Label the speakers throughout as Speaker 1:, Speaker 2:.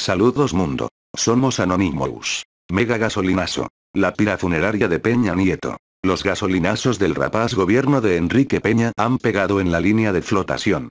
Speaker 1: Saludos mundo. Somos Anonymous. Mega gasolinazo. La pira funeraria de Peña Nieto. Los gasolinazos del rapaz gobierno de Enrique Peña han pegado en la línea de flotación.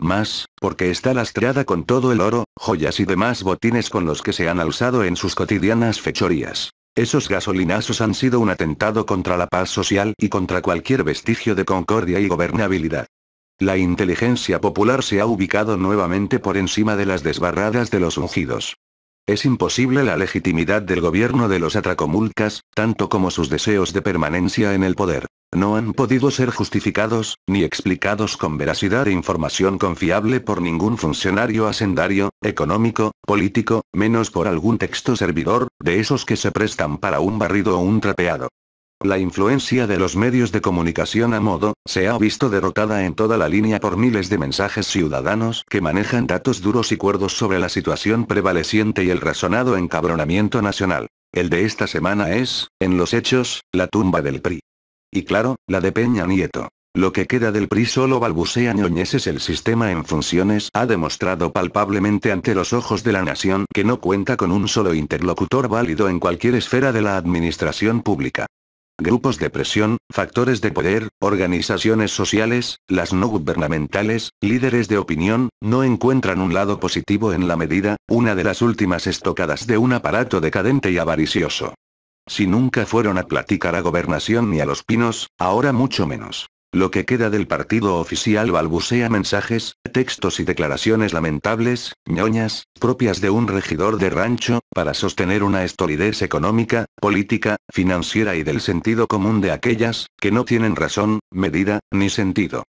Speaker 1: Más, porque está lastreada con todo el oro, joyas y demás botines con los que se han alzado en sus cotidianas fechorías. Esos gasolinazos han sido un atentado contra la paz social y contra cualquier vestigio de concordia y gobernabilidad. La inteligencia popular se ha ubicado nuevamente por encima de las desbarradas de los ungidos. Es imposible la legitimidad del gobierno de los atracomulcas, tanto como sus deseos de permanencia en el poder. No han podido ser justificados, ni explicados con veracidad e información confiable por ningún funcionario hacendario, económico, político, menos por algún texto servidor, de esos que se prestan para un barrido o un trapeado. La influencia de los medios de comunicación a modo, se ha visto derrotada en toda la línea por miles de mensajes ciudadanos que manejan datos duros y cuerdos sobre la situación prevaleciente y el razonado encabronamiento nacional. El de esta semana es, en los hechos, la tumba del PRI. Y claro, la de Peña Nieto. Lo que queda del PRI solo balbucea ñoñeses el sistema en funciones ha demostrado palpablemente ante los ojos de la nación que no cuenta con un solo interlocutor válido en cualquier esfera de la administración pública grupos de presión, factores de poder, organizaciones sociales, las no gubernamentales, líderes de opinión, no encuentran un lado positivo en la medida, una de las últimas estocadas de un aparato decadente y avaricioso. Si nunca fueron a platicar a gobernación ni a los pinos, ahora mucho menos. Lo que queda del partido oficial balbucea mensajes, textos y declaraciones lamentables, ñoñas, propias de un regidor de rancho, para sostener una estolidez económica, política, financiera y del sentido común de aquellas, que no tienen razón, medida, ni sentido.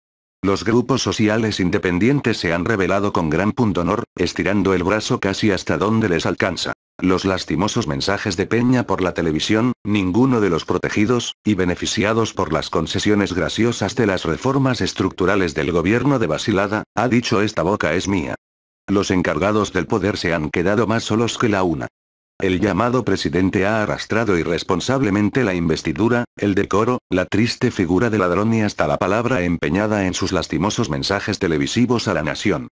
Speaker 1: Los grupos sociales independientes se han revelado con gran pundonor, estirando el brazo casi hasta donde les alcanza. Los lastimosos mensajes de Peña por la televisión, ninguno de los protegidos, y beneficiados por las concesiones graciosas de las reformas estructurales del gobierno de Basilada, ha dicho esta boca es mía. Los encargados del poder se han quedado más solos que la una. El llamado presidente ha arrastrado irresponsablemente la investidura, el decoro, la triste figura de ladrón y hasta la palabra empeñada en sus lastimosos mensajes televisivos a la nación.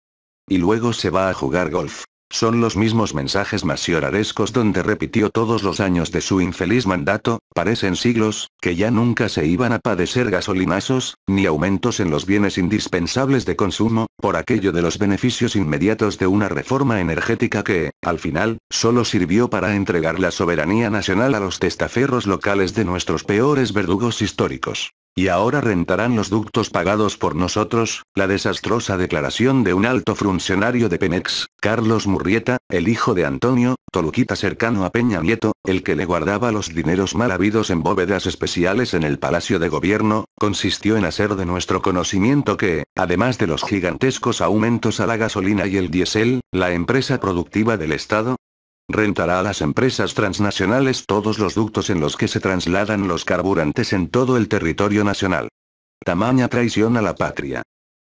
Speaker 1: Y luego se va a jugar golf. Son los mismos mensajes masioradescos donde repitió todos los años de su infeliz mandato, parecen siglos, que ya nunca se iban a padecer gasolinazos, ni aumentos en los bienes indispensables de consumo, por aquello de los beneficios inmediatos de una reforma energética que, al final, solo sirvió para entregar la soberanía nacional a los testaferros locales de nuestros peores verdugos históricos. Y ahora rentarán los ductos pagados por nosotros, la desastrosa declaración de un alto funcionario de Pemex, Carlos Murrieta, el hijo de Antonio, Toluquita cercano a Peña Nieto, el que le guardaba los dineros mal habidos en bóvedas especiales en el Palacio de Gobierno, consistió en hacer de nuestro conocimiento que, además de los gigantescos aumentos a la gasolina y el diésel, la empresa productiva del Estado, rentará a las empresas transnacionales todos los ductos en los que se trasladan los carburantes en todo el territorio nacional. Tamaña traición a la patria.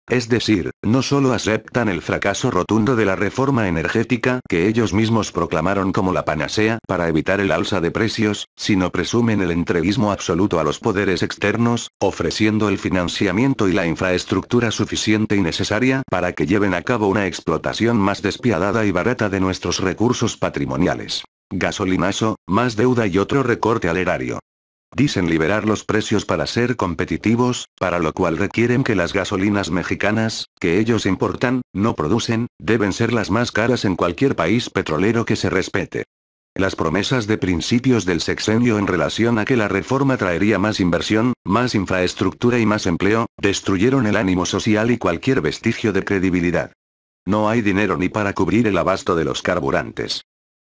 Speaker 1: Es decir, no solo aceptan el fracaso rotundo de la reforma energética que ellos mismos proclamaron como la panacea para evitar el alza de precios, sino presumen el entreguismo absoluto a los poderes externos, ofreciendo el financiamiento y la infraestructura suficiente y necesaria para que lleven a cabo una explotación más despiadada y barata de nuestros recursos patrimoniales. Gasolinazo, más deuda y otro recorte al erario. Dicen liberar los precios para ser competitivos, para lo cual requieren que las gasolinas mexicanas, que ellos importan, no producen, deben ser las más caras en cualquier país petrolero que se respete. Las promesas de principios del sexenio en relación a que la reforma traería más inversión, más infraestructura y más empleo, destruyeron el ánimo social y cualquier vestigio de credibilidad. No hay dinero ni para cubrir el abasto de los carburantes.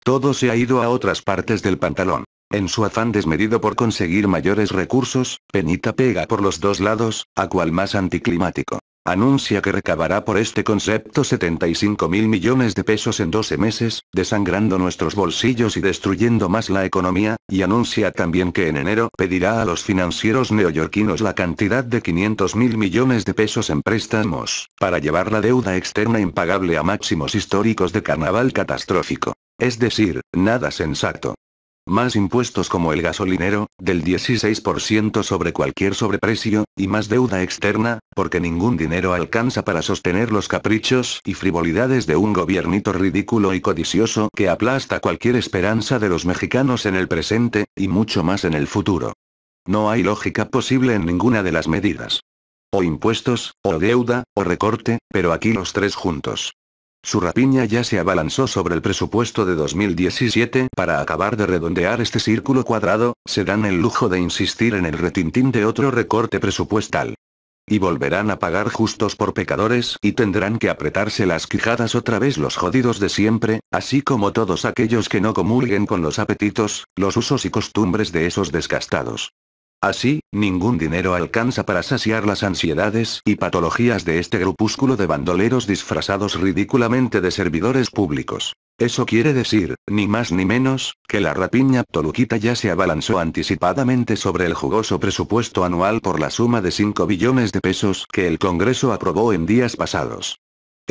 Speaker 1: Todo se ha ido a otras partes del pantalón. En su afán desmedido por conseguir mayores recursos, Penita pega por los dos lados, a cual más anticlimático. Anuncia que recabará por este concepto 75 mil millones de pesos en 12 meses, desangrando nuestros bolsillos y destruyendo más la economía, y anuncia también que en enero pedirá a los financieros neoyorquinos la cantidad de 500 mil millones de pesos en préstamos, para llevar la deuda externa impagable a máximos históricos de carnaval catastrófico. Es decir, nada sensato más impuestos como el gasolinero, del 16% sobre cualquier sobreprecio, y más deuda externa, porque ningún dinero alcanza para sostener los caprichos y frivolidades de un gobiernito ridículo y codicioso que aplasta cualquier esperanza de los mexicanos en el presente, y mucho más en el futuro. No hay lógica posible en ninguna de las medidas. O impuestos, o deuda, o recorte, pero aquí los tres juntos. Su rapiña ya se abalanzó sobre el presupuesto de 2017, para acabar de redondear este círculo cuadrado, se dan el lujo de insistir en el retintín de otro recorte presupuestal. Y volverán a pagar justos por pecadores y tendrán que apretarse las quijadas otra vez los jodidos de siempre, así como todos aquellos que no comulguen con los apetitos, los usos y costumbres de esos desgastados. Así, ningún dinero alcanza para saciar las ansiedades y patologías de este grupúsculo de bandoleros disfrazados ridículamente de servidores públicos. Eso quiere decir, ni más ni menos, que la rapiña toluquita ya se abalanzó anticipadamente sobre el jugoso presupuesto anual por la suma de 5 billones de pesos que el Congreso aprobó en días pasados.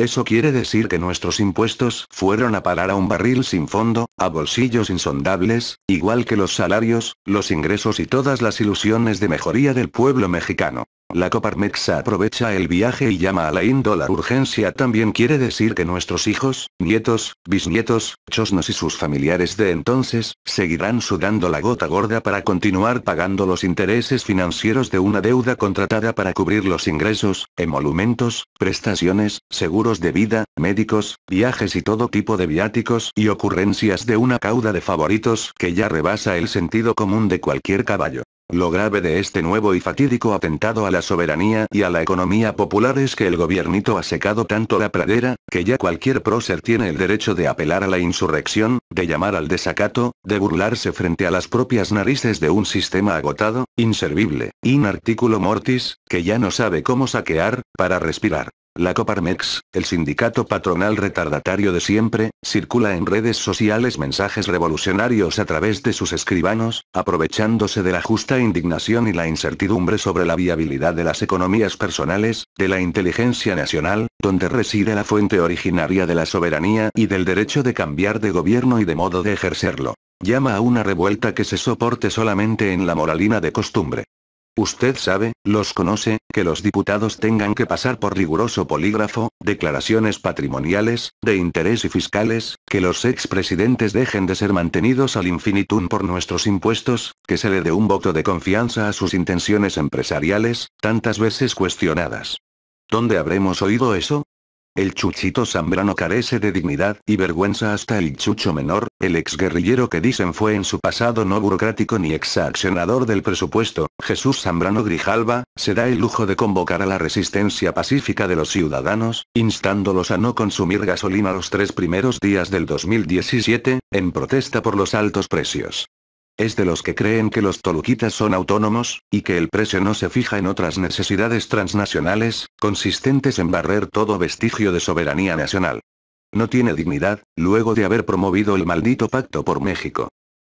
Speaker 1: Eso quiere decir que nuestros impuestos fueron a parar a un barril sin fondo, a bolsillos insondables, igual que los salarios, los ingresos y todas las ilusiones de mejoría del pueblo mexicano. La Coparmex aprovecha el viaje y llama a la índola urgencia también quiere decir que nuestros hijos, nietos, bisnietos, chosnos y sus familiares de entonces, seguirán sudando la gota gorda para continuar pagando los intereses financieros de una deuda contratada para cubrir los ingresos, emolumentos, prestaciones, seguros de vida, médicos, viajes y todo tipo de viáticos y ocurrencias de una cauda de favoritos que ya rebasa el sentido común de cualquier caballo. Lo grave de este nuevo y fatídico atentado a la soberanía y a la economía popular es que el gobiernito ha secado tanto la pradera, que ya cualquier prócer tiene el derecho de apelar a la insurrección, de llamar al desacato, de burlarse frente a las propias narices de un sistema agotado, inservible, in articulo mortis, que ya no sabe cómo saquear, para respirar. La Coparmex, el sindicato patronal retardatario de siempre, circula en redes sociales mensajes revolucionarios a través de sus escribanos, aprovechándose de la justa indignación y la incertidumbre sobre la viabilidad de las economías personales, de la inteligencia nacional, donde reside la fuente originaria de la soberanía y del derecho de cambiar de gobierno y de modo de ejercerlo. Llama a una revuelta que se soporte solamente en la moralina de costumbre. Usted sabe, los conoce, que los diputados tengan que pasar por riguroso polígrafo, declaraciones patrimoniales, de interés y fiscales, que los expresidentes dejen de ser mantenidos al infinitum por nuestros impuestos, que se le dé un voto de confianza a sus intenciones empresariales, tantas veces cuestionadas. ¿Dónde habremos oído eso? El chuchito Zambrano carece de dignidad y vergüenza hasta el chucho menor, el exguerrillero que dicen fue en su pasado no burocrático ni exaccionador del presupuesto, Jesús Zambrano Grijalva, se da el lujo de convocar a la resistencia pacífica de los ciudadanos, instándolos a no consumir gasolina los tres primeros días del 2017, en protesta por los altos precios es de los que creen que los toluquitas son autónomos, y que el precio no se fija en otras necesidades transnacionales, consistentes en barrer todo vestigio de soberanía nacional. No tiene dignidad, luego de haber promovido el maldito pacto por México.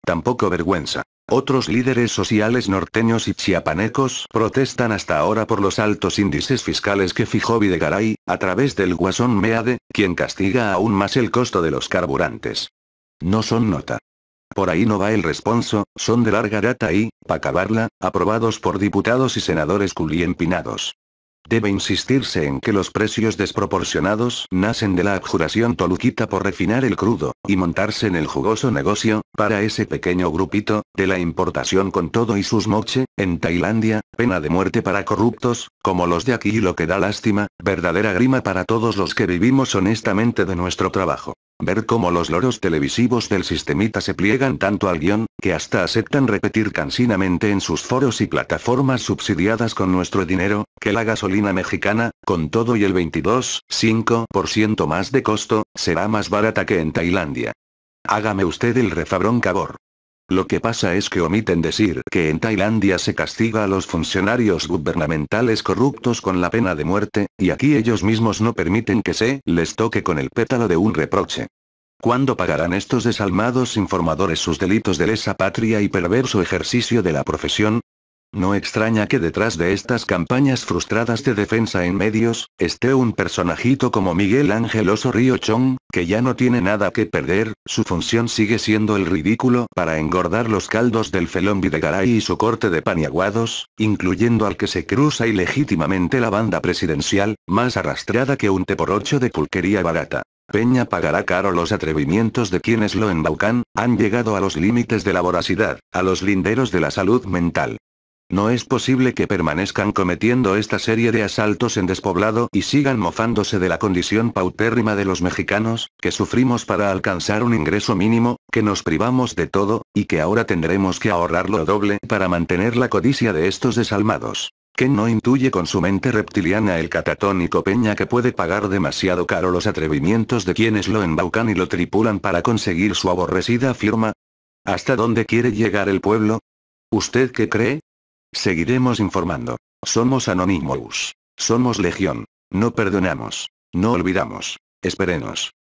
Speaker 1: Tampoco vergüenza. Otros líderes sociales norteños y chiapanecos protestan hasta ahora por los altos índices fiscales que fijó Videgaray, a través del guasón Meade, quien castiga aún más el costo de los carburantes. No son nota. Por ahí no va el responso, son de larga data y, para acabarla, aprobados por diputados y senadores culiempinados. Debe insistirse en que los precios desproporcionados nacen de la abjuración toluquita por refinar el crudo, y montarse en el jugoso negocio, para ese pequeño grupito, de la importación con todo y sus moche, en Tailandia, pena de muerte para corruptos, como los de aquí y lo que da lástima, verdadera grima para todos los que vivimos honestamente de nuestro trabajo. Ver cómo los loros televisivos del sistemita se pliegan tanto al guión, que hasta aceptan repetir cansinamente en sus foros y plataformas subsidiadas con nuestro dinero, que la gasolina mexicana, con todo y el 22,5% más de costo, será más barata que en Tailandia. Hágame usted el refabrón cabor. Lo que pasa es que omiten decir que en Tailandia se castiga a los funcionarios gubernamentales corruptos con la pena de muerte, y aquí ellos mismos no permiten que se les toque con el pétalo de un reproche. ¿Cuándo pagarán estos desalmados informadores sus delitos de lesa patria y perverso ejercicio de la profesión? No extraña que detrás de estas campañas frustradas de defensa en medios, esté un personajito como Miguel Ángel Oso Río Chong, que ya no tiene nada que perder, su función sigue siendo el ridículo para engordar los caldos del felón Videgaray y su corte de paniaguados, incluyendo al que se cruza ilegítimamente la banda presidencial, más arrastrada que un té por ocho de pulquería barata. Peña pagará caro los atrevimientos de quienes lo embaucan, han llegado a los límites de la voracidad, a los linderos de la salud mental. No es posible que permanezcan cometiendo esta serie de asaltos en despoblado y sigan mofándose de la condición paupérrima de los mexicanos, que sufrimos para alcanzar un ingreso mínimo, que nos privamos de todo, y que ahora tendremos que ahorrar lo doble para mantener la codicia de estos desalmados. que no intuye con su mente reptiliana el catatónico Peña que puede pagar demasiado caro los atrevimientos de quienes lo embaucan y lo tripulan para conseguir su aborrecida firma? ¿Hasta dónde quiere llegar el pueblo? ¿Usted qué cree? Seguiremos informando. Somos Anonymous. Somos Legión. No perdonamos. No olvidamos. Esperenos.